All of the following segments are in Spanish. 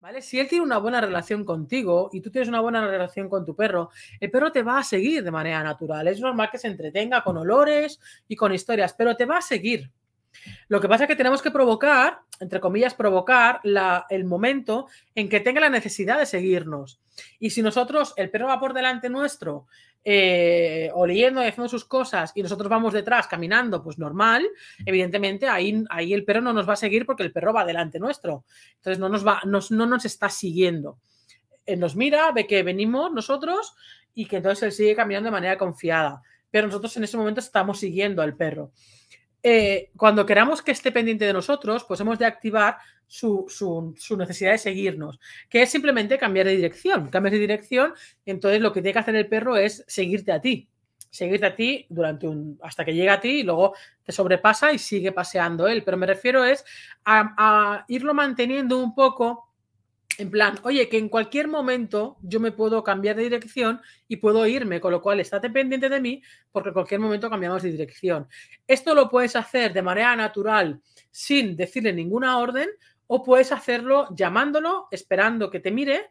¿Vale? Si él tiene una buena relación contigo y tú tienes una buena relación con tu perro, el perro te va a seguir de manera natural. Es normal que se entretenga con olores y con historias, pero te va a seguir. Lo que pasa es que tenemos que provocar, entre comillas, provocar el momento en que tenga la necesidad de seguirnos. Y si nosotros, el perro va por delante nuestro, eh, oliendo y haciendo sus cosas, y nosotros vamos detrás caminando, pues normal, evidentemente ahí, ahí el perro no nos va a seguir porque el perro va delante nuestro. Entonces no nos, va, no nos está siguiendo. Él eh, nos mira, ve que venimos nosotros y que entonces él sigue caminando de manera confiada. Pero nosotros en ese momento estamos siguiendo al perro. Eh, cuando queramos que esté pendiente de nosotros, pues hemos de activar su, necesidad de seguirnos, que es simplemente cambiar de dirección. cambiar de dirección, entonces lo que tiene que hacer el perro es seguirte a ti. Seguirte a ti durante un. hasta que llega a ti y luego te sobrepasa y sigue paseando él. Pero me refiero es a irlo manteniendo un poco en plan, oye, que en cualquier momento yo me puedo cambiar de dirección y puedo irme, con lo cual estate pendiente de mí porque en cualquier momento cambiamos de dirección. Esto lo puedes hacer de manera natural sin decirle ninguna orden o puedes hacerlo llamándolo, esperando que te mire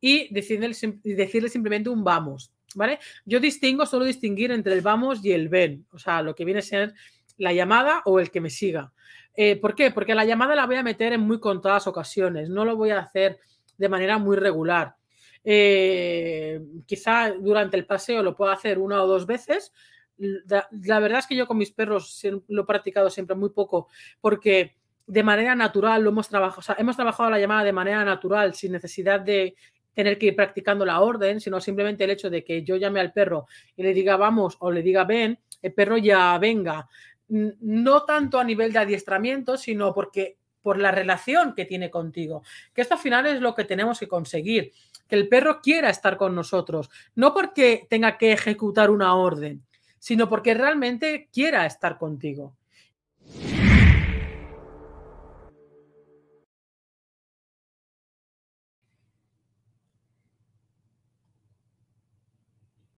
y decirle, decirle simplemente un vamos, ¿vale? Yo distingo, solo distinguir entre el vamos y el ven, o sea, lo que viene a ser la llamada o el que me siga. Eh, ¿Por qué? Porque la llamada la voy a meter en muy contadas ocasiones, no lo voy a hacer de manera muy regular. Eh, quizá durante el paseo lo pueda hacer una o dos veces. La, la, verdad es que yo con mis perros lo he practicado siempre muy poco porque de manera natural lo hemos trabajado, o sea, hemos trabajado la llamada de manera natural sin necesidad de tener que ir practicando la orden, sino simplemente el hecho de que yo llame al perro y le diga vamos o le diga ven, el perro ya venga no tanto a nivel de adiestramiento, sino porque por la relación que tiene contigo. Que esto al final es lo que tenemos que conseguir, que el perro quiera estar con nosotros, no porque tenga que ejecutar una orden, sino porque realmente quiera estar contigo.